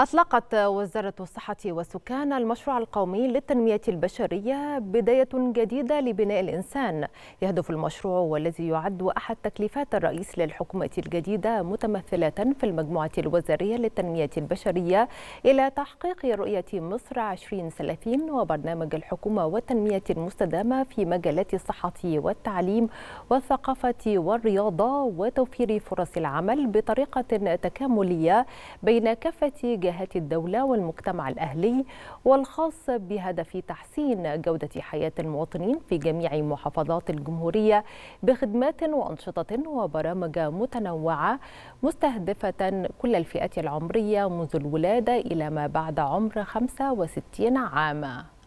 أطلقت وزارة الصحة والسكان المشروع القومي للتنمية البشرية بداية جديدة لبناء الإنسان يهدف المشروع والذي يعد أحد تكليفات الرئيس للحكومة الجديدة متمثلة في المجموعة الوزارية للتنمية البشرية إلى تحقيق رؤية مصر 2030 وبرنامج الحكومة والتنمية المستدامة في مجالات الصحة والتعليم والثقافة والرياضة وتوفير فرص العمل بطريقة تكاملية بين كافة اتجاهات الدولة والمجتمع الأهلي والخاص بهدف تحسين جودة حياة المواطنين في جميع محافظات الجمهورية بخدمات وأنشطة وبرامج متنوعة مستهدفة كل الفئات العمرية منذ الولادة إلى ما بعد عمر 65 عاما